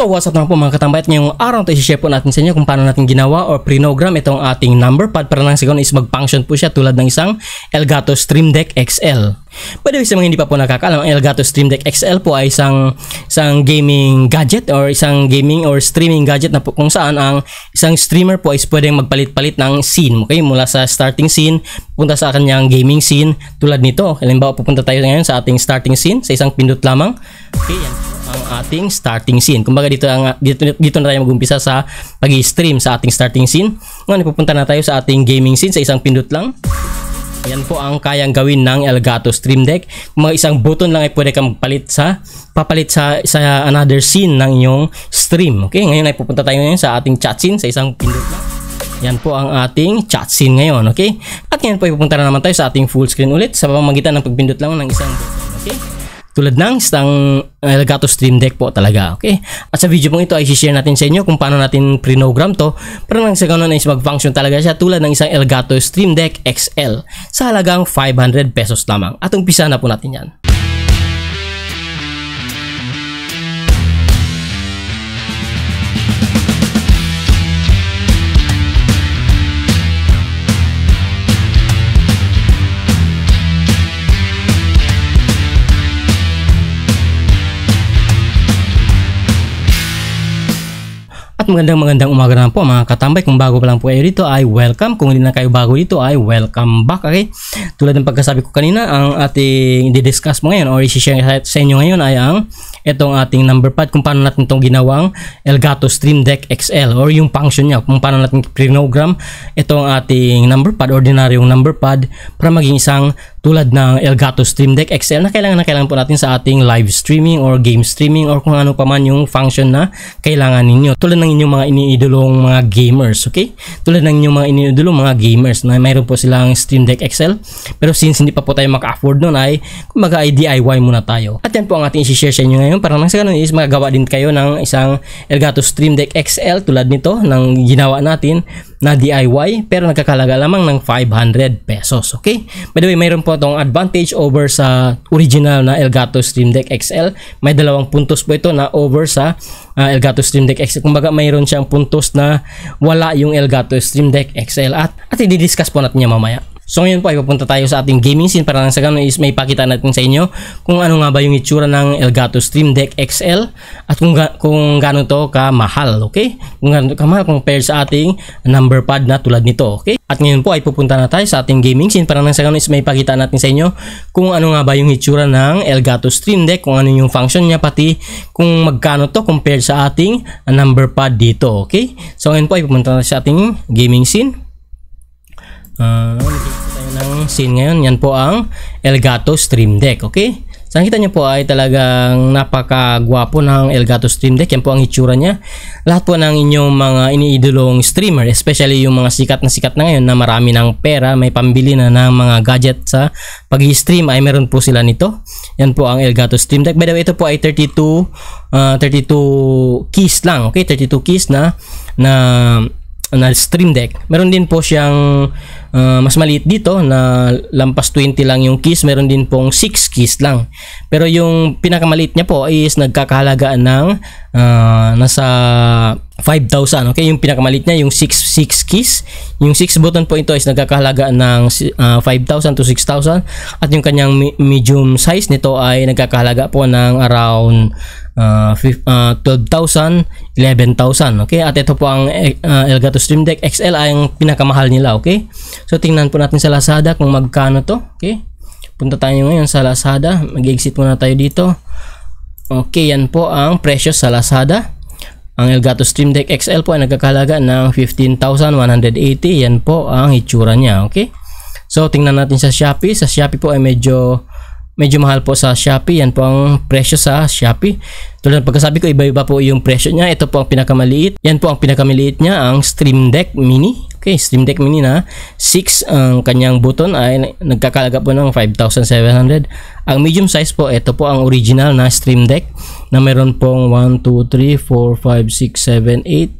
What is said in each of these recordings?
So what's up naman po mga katambay at ngayong araw ito isi-share po natin sa inyo kung paano natin ginawa or prinogram itong ating number pad para lang siguro is mag-function po siya tulad ng isang Elgato Stream Deck XL. By the way, sa mga hindi pa po nakakaalam, ang Elgato Stream Deck XL po ay isang isang gaming gadget or isang gaming or streaming gadget na po kung saan ang isang streamer po ay pwedeng magpalit-palit ng scene. Okay, mula sa starting scene punta sa kanyang gaming scene tulad nito. Halimbawa, pupunta tayo ngayon sa ating starting scene sa isang pindot lamang. Okay, yan ang ating starting scene. Kumbaga dito ang dito, dito na tayo magumpisa sa pag-stream sa ating starting scene. Ngayon pupunta na tayo sa ating gaming scene sa isang pindot lang. Yan po ang kayang gawin ng Elgato Stream Deck. Mga isang button lang ay pwede kang palit sa papalit sa sa another scene ng inyong stream. Okay, ngayon ay pupunta tayo ngayon sa ating chat scene sa isang pindot lang. Yan po ang ating chat scene ngayon, okay? At ngayon po ay pupunta na naman tayo sa ating full screen ulit sa pamamagitan ng pagpindot lang ng isang button, okay? tulad ng isang eh, Elgato Stream Deck po talaga. Okay? At sa video pong ito ay share natin sa inyo kung paano natin prinogram to para nang sa ganun ay mag-function talaga siya tulad ng isang Elgato Stream Deck XL sa halagang 500 pesos lamang. At umpisa na po natin yan. magandang magandang umaga na po mga katambay. Kung bago pa lang po kayo dito ay welcome. Kung hindi na kayo bago dito ay welcome back. Okay? Tulad ng pagkasabi ko kanina, ang ating didiscuss mo ngayon or isi-share sa inyo ngayon ay ang itong ating number pad kung paano natin itong ginawang Elgato Stream Deck XL or yung function niya kung paano natin pre-program itong ating number pad, ordinaryong number pad para maging isang tulad ng Elgato Stream Deck XL na kailangan na kailangan po natin sa ating live streaming or game streaming or kung ano pa man yung function na kailangan ninyo. Tulad ng yung mga iniidolong mga gamers, okay? Tulad ng yung mga iniidolong mga gamers na mayroon po silang Steam Deck XL. Pero since hindi pa po tayo maka-afford nun ay kumaga DIY muna tayo. At yan po ang ating isi-share sa inyo ngayon para nang sa ganun is magagawa din kayo ng isang Elgato Stream Deck XL tulad nito ng ginawa natin na DIY pero nagkakalaga lamang ng 500 pesos. Okay? By the way, mayroon po itong advantage over sa original na Elgato Stream Deck XL. May dalawang puntos po ito na over sa uh, Elgato Stream Deck XL. Kumbaga mayroon siyang puntos na wala yung Elgato Stream Deck XL at at i-discuss po natin niya mamaya. So ngayon po ay pupunta tayo sa ating gaming scene para lang sa ganun is may pakita natin sa inyo kung ano nga ba yung itsura ng Elgato Stream Deck XL at kung, ga kung gaano to kamahal, okay? Kung gaano to kamahal compared sa ating number pad na tulad nito, okay? At ngayon po ay pupunta na tayo sa ating gaming scene para lang sa ganun is may pakita natin sa inyo kung ano nga ba yung itsura ng Elgato Stream Deck, kung ano yung function niya pati kung magkano to compared sa ating number pad dito, okay? So ngayon po ay pupunta na sa ating gaming scene. Uh, ah. tayo ng scene ngayon. Yan po ang Elgato Stream Deck. Okay? Sa kita niyo po ay talagang napakagwapo ng Elgato Stream Deck. Yan po ang itsura niya. Lahat po ng inyong mga iniidolong streamer, especially yung mga sikat na sikat na ngayon na marami ng pera, may pambili na ng mga gadget sa pag stream ay meron po sila nito. Yan po ang Elgato Stream Deck. By the way, ito po ay 32 uh, 32 keys lang. Okay, 32 keys na na na Stream Deck. Meron din po siyang uh, mas maliit dito na lampas 20 lang yung keys meron din pong 6 keys lang pero yung pinakamaliit niya po is nagkakahalagaan ng uh, nasa 5,000 okay yung pinakamaliit niya yung 6 6 keys yung 6 button po ito is nagkakahalagaan ng uh, ah, 5,000 to 6,000 at yung kanyang medium size nito ay nagkakahalaga po ng around uh, uh 12,000, 11,000. Okay? At ito po ang uh, Elgato Stream Deck XL ay ang pinakamahal nila. Okay? So tingnan po natin sa Lazada kung magkano to. Okay? Punta tayo ngayon sa Lazada. Mag-exit muna tayo dito. Okay, yan po ang presyo sa Lazada. Ang Elgato Stream Deck XL po ay nagkakalaga ng 15,180. Yan po ang itsura niya. Okay? So tingnan natin sa Shopee. Sa Shopee po ay medyo medyo mahal po sa Shopee. Yan po ang presyo sa Shopee. Tulad ng pagkasabi ko, iba-iba po yung presyo niya. Ito po ang pinakamaliit. Yan po ang pinakamaliit niya, ang Stream Deck Mini. Okay, Stream Deck Mini na 6 ang kanyang button ay nagkakalaga po ng 5,700. Ang medium size po, ito po ang original na Stream Deck na meron pong 1, 2, 3, 4, 5, 6, 7, 8,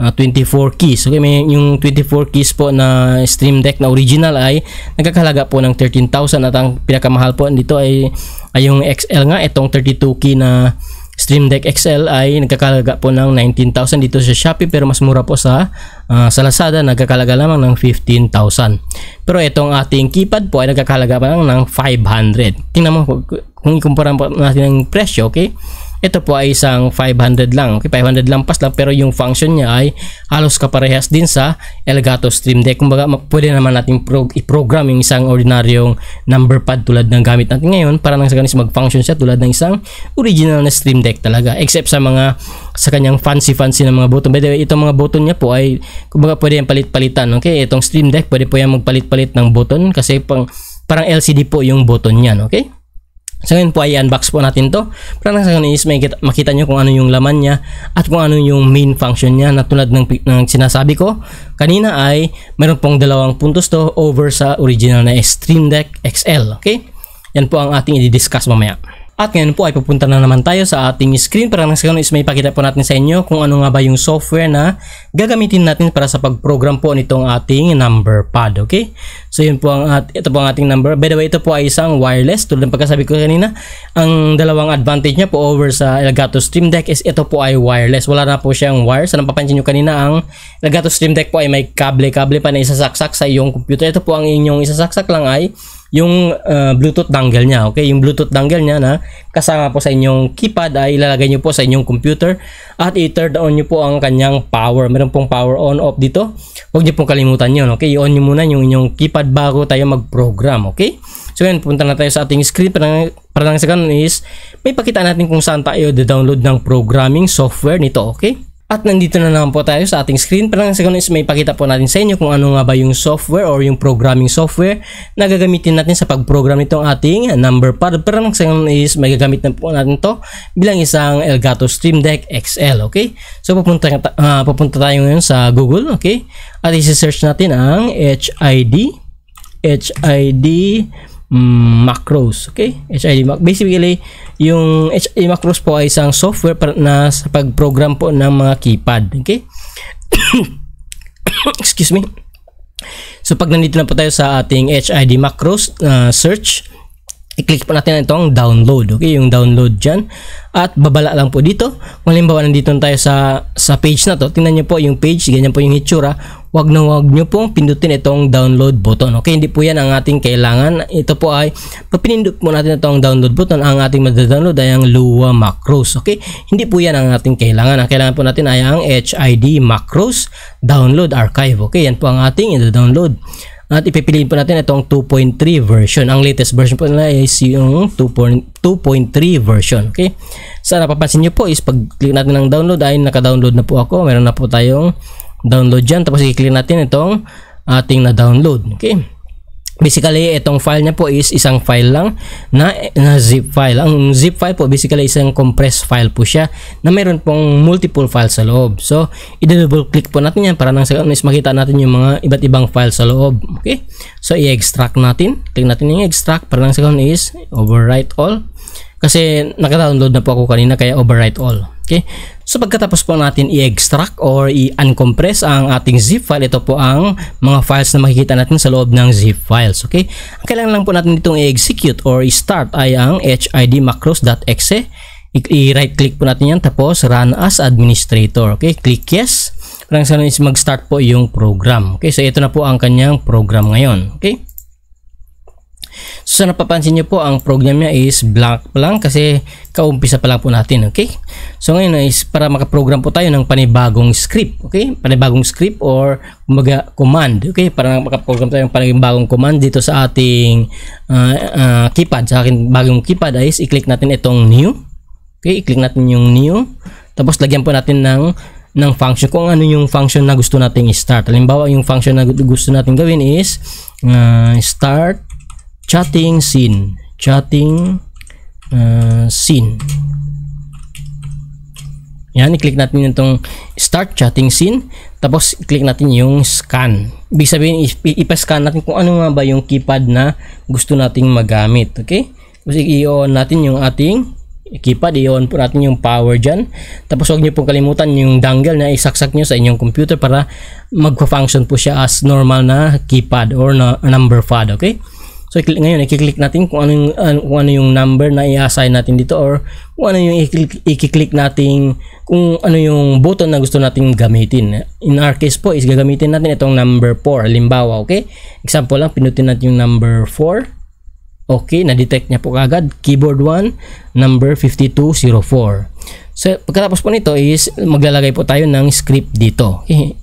uh, ah, 24 keys. Okay, may yung 24 keys po na Stream Deck na original ay nagkakahalaga po ng 13,000 at ang pinakamahal po dito ay ay yung XL nga itong 32 key na Stream Deck XL ay nagkakalaga po ng 19,000 dito sa Shopee pero mas mura po sa uh, sa Lazada nagkakalaga lamang ng 15,000. Pero itong ating keypad po ay nagkakalaga pa lang ng 500. Tingnan mo kung ikumpara natin ang presyo, okay? Ito po ay isang 500 lang. Okay, 500 lang lampas lang pero yung function niya ay halos kaparehas din sa Elgato Stream Deck. Kumbaga pwede naman natin i-program yung isang ordinaryong number pad tulad ng gamit natin ngayon para nang sa ganis mag-function siya tulad ng isang original na Stream Deck talaga. Except sa mga sa kanyang fancy-fancy na mga button. By the way, itong mga button niya po ay kumbaga pwede yan palit-palitan. Okay, itong Stream Deck pwede po yan magpalit-palit ng button kasi pang parang LCD po yung button niyan. Okay? So ngayon po ay unbox po natin to. Para lang sa ngayon is makita, makita nyo kung ano yung laman niya at kung ano yung main function niya na tulad ng, ng sinasabi ko. Kanina ay meron pong dalawang puntos to over sa original na Stream Deck XL. Okay? Yan po ang ating i-discuss mamaya. At ngayon po ay pupunta na naman tayo sa ating screen para nang sa is may pakita po natin sa inyo kung ano nga ba yung software na gagamitin natin para sa pagprogram po nitong ating number pad. Okay? So yun po ang at, ito po ang ating number. By the way, ito po ay isang wireless. Tulad ng pagkasabi ko kanina, ang dalawang advantage niya po over sa Elgato Stream Deck is ito po ay wireless. Wala na po siyang wire. So napapansin niyo kanina ang Elgato Stream Deck po ay may kable-kable pa na isasaksak sa iyong computer. Ito po ang inyong isasaksak lang ay yung uh, Bluetooth dongle niya. Okay, yung Bluetooth dongle niya na kasama po sa inyong keypad ay ah, ilalagay niyo po sa inyong computer at i-turn on niyo po ang kanyang power. Meron pong power on off dito. Huwag niyo pong kalimutan 'yon. Okay, i-on niyo muna yung inyong keypad bago tayo mag-program. Okay? So ngayon, punta na tayo sa ating screen. Parang, parang sa ganun is, may pakita natin kung saan tayo download ng programming software nito. Okay? At nandito na naman po tayo sa ating screen. Pero ang second is may pakita po natin sa inyo kung ano nga ba yung software or yung programming software na gagamitin natin sa pag-program nitong ating number pad. Pero ang second is may gagamit na po natin to bilang isang Elgato Stream Deck XL. Okay? So pupunta, uh, pupunta tayo ngayon sa Google. Okay? At isi-search natin ang HID HID um, macros. Okay? HID Basically, yung HID macros po ay isang software para na sa pagprogram po ng mga keypad. Okay? Excuse me. So pag nandito na po tayo sa ating HID macros uh, search, I-click po natin itong download. Okay, yung download dyan. At babala lang po dito. Kung halimbawa nandito tayo sa, sa page na to, tingnan nyo po yung page, ganyan po yung itsura. wag na huwag nyo pong pindutin itong download button. Okay, hindi po yan ang ating kailangan. Ito po ay, pag pinindot po natin itong download button, ang ating madadownload ay ang Lua Macros. Okay, hindi po yan ang ating kailangan. Ang kailangan po natin ay ang HID Macros Download Archive. Okay, yan po ang ating i-download. At ipipiliin po natin itong 2.3 version. Ang latest version po nila is yung 2.3 version. Okay? Sa napapansin nyo po is pag click natin ng download ay naka-download na po ako. Meron na po tayong download dyan. Tapos i-click natin itong ating na-download. Okay? Basically, itong file niya po is isang file lang na, na zip file. Ang zip file po, basically isang compressed file po siya na meron pong multiple files sa loob. So, i-double click po natin yan para nang sa is makita natin yung mga iba't ibang files sa loob. Okay? So, i-extract natin. Click natin yung extract para nang sa is overwrite all. Kasi nakadownload na po ako kanina kaya overwrite all. Okay? So pagkatapos po natin i-extract or i-uncompress ang ating zip file, ito po ang mga files na makikita natin sa loob ng zip files. Okay? Ang kailangan lang po natin itong i-execute or i-start ay ang hidmacros.exe. I-right click po natin yan tapos run as administrator. Okay? Click yes. Parang sana is mag-start po yung program. Okay? So ito na po ang kanyang program ngayon. Okay? So, sa napapansin nyo po, ang program niya is blank pa lang kasi kaumpisa pa lang po natin. Okay? So, ngayon is para makaprogram po tayo ng panibagong script. Okay? Panibagong script or kumaga command. Okay? Para makaprogram tayo ng panibagong command dito sa ating uh, uh, keypad. Sa akin bagong keypad is i-click natin itong new. Okay? I-click natin yung new. Tapos, lagyan po natin ng ng function kung ano yung function na gusto nating start. Halimbawa, yung function na gusto nating gawin is uh, start chatting scene chatting uh, scene yan, i-click natin itong start chatting scene. Tapos, i-click natin yung scan. Ibig sabihin, ipa-scan natin kung ano nga ba yung keypad na gusto nating magamit. Okay? Tapos, i-on natin yung ating keypad. I-on po natin yung power dyan. Tapos, huwag nyo pong kalimutan yung dangle na isaksak nyo sa inyong computer para magpa-function po siya as normal na keypad or na number pad. Okay? So i-click ngayon i-click natin kung ano yung uh, kung ano yung number na i-assign natin dito or kung ano yung i-click natin kung ano yung button na gusto nating gamitin. In our case po is gagamitin natin itong number 4 halimbawa, okay? Example lang pinutin natin yung number 4. Okay, na-detect niya po kagad. Keyboard 1, number 5204. So, pagkatapos po nito is maglalagay po tayo ng script dito. Okay.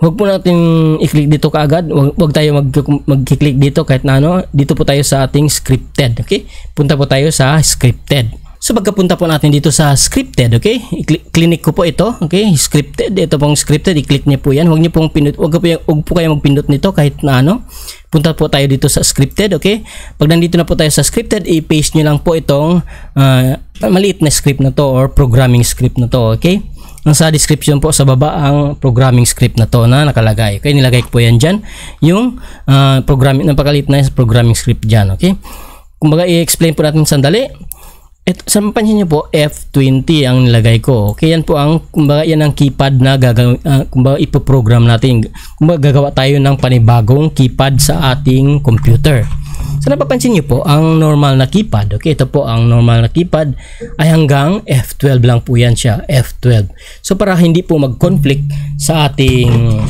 Huwag po natin i-click dito kaagad. Huwag, huwag tayo mag, mag-click dito kahit na ano. Dito po tayo sa ating scripted. Okay? Punta po tayo sa scripted. So pagkapunta po natin dito sa scripted, okay? I-click ko po ito, okay? Scripted, ito pong scripted, i-click niyo po 'yan. Huwag niyo pong pindot, huwag po, huwag po kayo magpindot nito kahit na ano. Punta po tayo dito sa scripted, okay? Pag nandito na po tayo sa scripted, i-paste niyo lang po itong uh, maliit na script na to or programming script na to, okay? Nasa description po sa baba ang programming script na to na nakalagay. Okay, nilagay ko po yan dyan. Yung uh, programming, napakalit na yung programming script dyan. Okay? Kumbaga, i-explain po natin sandali. Ito, sa mapansin nyo po, F20 ang nilagay ko. Okay, yan po ang, kumbaga, yan ang keypad na gagawin, uh, kumbaga, ipoprogram natin. Kumbaga, gagawa tayo ng panibagong keypad sa ating computer. So napapansin nyo po, ang normal na keypad, okay, ito po ang normal na keypad ay hanggang F12 lang po yan siya, F12. So para hindi po mag-conflict sa ating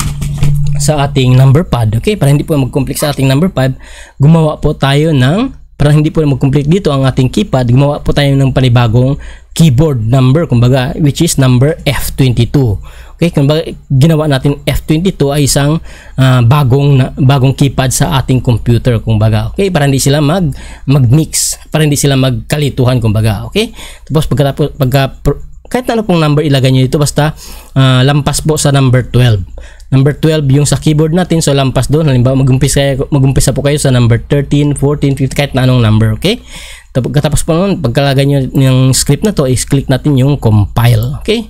sa ating number pad, okay, para hindi po mag-conflict sa ating number pad, gumawa po tayo ng para hindi po mag conflict dito ang ating keypad, gumawa po tayo ng panibagong keyboard number kumbaga which is number F22. Okay, kumbaga ginawa natin F22 ay isang uh, bagong bagong keypad sa ating computer kumbaga. Okay, para hindi sila mag magmix, para hindi sila magkalituhan kumbaga. Okay? Tapos pagkatapos pagka kahit ano pong number ilagay niyo dito basta uh, lampas po sa number 12. Number 12 yung sa keyboard natin so lampas doon halimbawa magumpisa magumpisa po kayo sa number 13, 14, 15 kahit na anong number, okay? Pagkatapos po naman, pagkalagay nyo ng script na to, is click natin yung compile. Okay?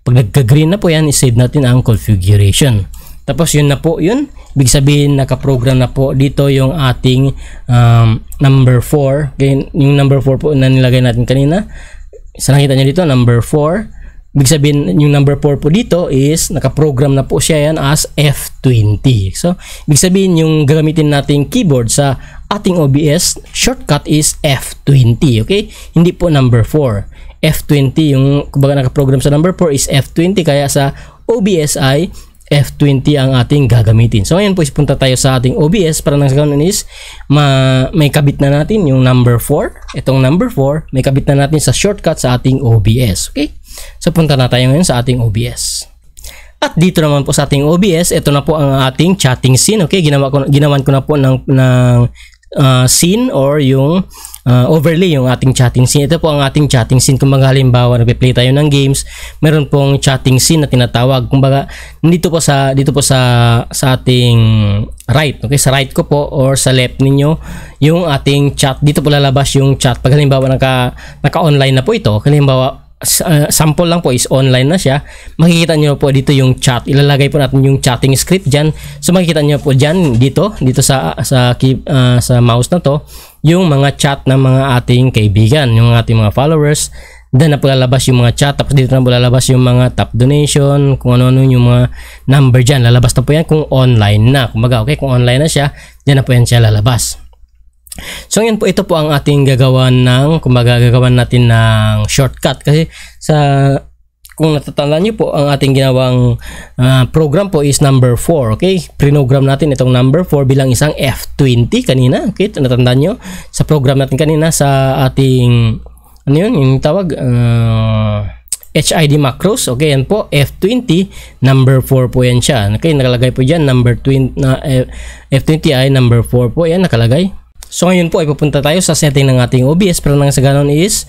Pag nagka-green na po yan, isave natin ang configuration. Tapos yun na po yun. Ibig sabihin, nakaprogram na po dito yung ating um, number 4. Yung number 4 po na nilagay natin kanina. Sa nakita nyo dito, number 4 Ibig sabihin, yung number 4 po dito is nakaprogram na po siya yan as F20. So, ibig sabihin yung gagamitin nating keyboard sa ating OBS shortcut is F20. Okay? Hindi po number 4. F20 yung kumbaga nakaprogram sa number 4 is F20 kaya sa OBS ay F20 ang ating gagamitin. So, ngayon po ispunta tayo sa ating OBS para nang sa ganun is ma may kabit na natin yung number 4. Itong number 4, may kabit na natin sa shortcut sa ating OBS. Okay? So punta na tayo ngayon sa ating OBS. At dito naman po sa ating OBS, ito na po ang ating chatting scene. Okay, ginawa ko, ginawan ko na po ng, ng uh, scene or yung uh, overlay yung ating chatting scene. Ito po ang ating chatting scene. Kung baga halimbawa nagpe-play tayo ng games, meron pong chatting scene na tinatawag. Kumbaga, dito po sa dito po sa sa ating right, okay? Sa right ko po or sa left ninyo yung ating chat. Dito po lalabas yung chat. Pag halimbawa naka naka-online na po ito, halimbawa Uh, sample lang po is online na siya. Makikita niyo po dito yung chat. Ilalagay po natin yung chatting script diyan. So makikita niyo po diyan dito, dito sa sa uh, sa mouse na to, yung mga chat ng mga ating kaibigan, yung ating mga followers. Then na lalabas yung mga chat tapos dito na lalabas yung mga top donation kung ano-ano yung mga number diyan. lalabas na po yan kung online na kumbaga okay kung online na siya diyan na po yan siya lalabas So ngayon po ito po ang ating gagawa ng kumbaga gagawa natin ng shortcut kasi sa kung natatandaan niyo po ang ating ginawang uh, program po is number 4 okay pre-program natin itong number 4 bilang isang F20 kanina okay natatandaan niyo sa program natin kanina sa ating ano yun yung tawag uh, ah, HID macros okay yan po F20 number 4 po yan siya okay nakalagay po diyan number 20 na uh, eh, F20 ay number 4 po yan nakalagay So ngayon po ay pupunta tayo sa setting ng ating OBS pero nang sa ganun is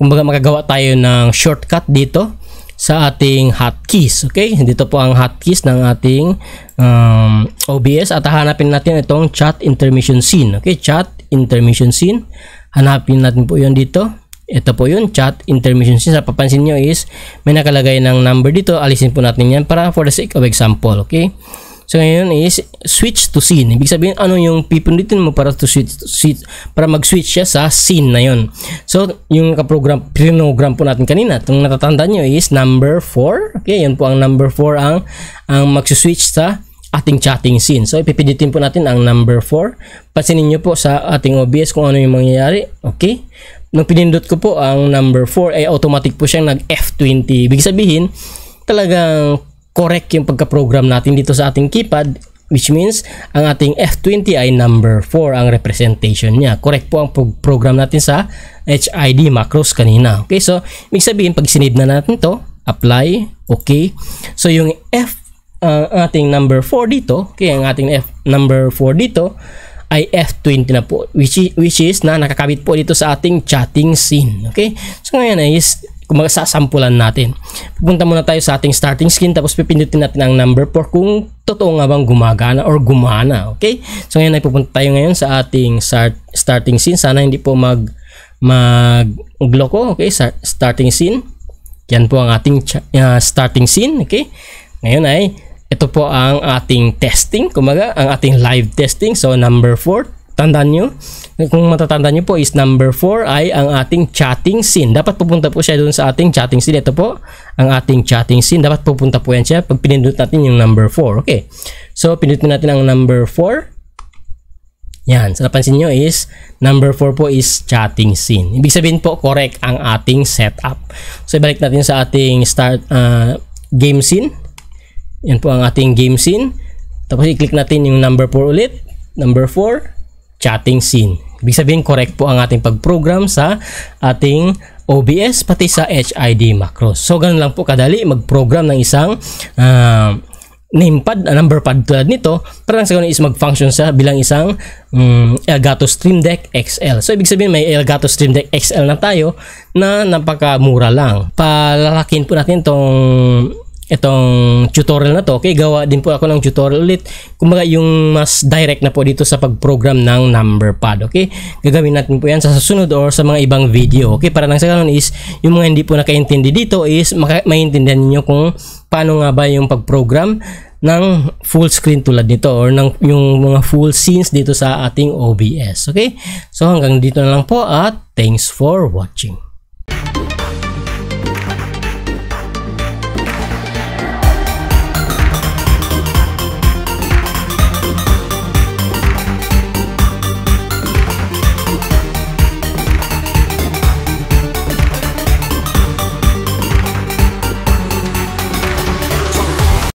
kumbaga makagawa tayo ng shortcut dito sa ating hotkeys. Okay? Dito po ang hotkeys ng ating um, OBS at hahanapin natin itong chat intermission scene. Okay? Chat intermission scene. Hanapin natin po yun dito. Ito po yun, chat intermission scene. Sa papansin nyo is may nakalagay ng number dito. Alisin po natin yan para for the sake of example. Okay? So ngayon is switch to scene. Ibig sabihin ano yung pipindutin mo para to switch, to switch para mag-switch siya sa scene na yon. So yung kaprogram program po natin kanina, itong natatanda niyo is number 4. Okay, yun po ang number 4 ang ang magsu switch sa ating chatting scene. So ipipindutin po natin ang number 4. Pansinin niyo po sa ating OBS kung ano yung mangyayari. Okay? Nung pinindot ko po ang number 4 ay automatic po siyang nag F20. Ibig sabihin talagang correct yung pagka-program natin dito sa ating keypad which means ang ating F20 ay number 4 ang representation niya. Correct po ang program natin sa HID macros kanina. Okay, so ibig sabihin pag sinid na natin to, apply, okay. So yung F uh, ating number 4 dito, okay, ang ating F number 4 dito ay F20 na po which is, which is na nakakabit po dito sa ating chatting scene. Okay? So ngayon is kung sasampulan natin. Pupunta muna tayo sa ating starting screen tapos pipindutin natin ang number 4 kung totoo nga bang gumagana or gumana. Okay? So ngayon ay pupunta tayo ngayon sa ating start, starting scene. Sana hindi po mag mag gloko. Okay? Sa, starting scene. Yan po ang ating uh, starting scene. Okay? Ngayon ay ito po ang ating testing. Kumaga, ang ating live testing. So number 4 Tandaan nyo? Kung matatandaan nyo po is number 4 ay ang ating chatting scene. Dapat pupunta po siya doon sa ating chatting scene. Ito po, ang ating chatting scene. Dapat pupunta po yan siya pag pinindot natin yung number 4. Okay. So, pinindot natin ang number 4. Yan. So, napansin nyo is number 4 po is chatting scene. Ibig sabihin po, correct ang ating setup. So, ibalik natin sa ating start uh, game scene. Yan po ang ating game scene. Tapos, i-click natin yung number 4 ulit. Number 4 chatting scene. Ibig sabihin, correct po ang ating pag-program sa ating OBS pati sa HID macros. So, ganun lang po kadali mag-program ng isang uh, ah, namepad, uh, ah, number pad tulad nito para lang second is mag-function sa bilang isang um, Elgato Stream Deck XL. So, ibig sabihin may Elgato Stream Deck XL na tayo na napakamura lang. Palalakin po natin itong itong tutorial na to, okay, gawa din po ako ng tutorial ulit. Kumbaga yung mas direct na po dito sa pagprogram ng number pad, okay? Gagawin natin po yan sa susunod or sa mga ibang video, okay? Para lang sa ganun is, yung mga hindi po nakaintindi dito is, maintindihan niyo kung paano nga ba yung pagprogram ng full screen tulad nito or ng yung mga full scenes dito sa ating OBS, okay? So hanggang dito na lang po at thanks for watching.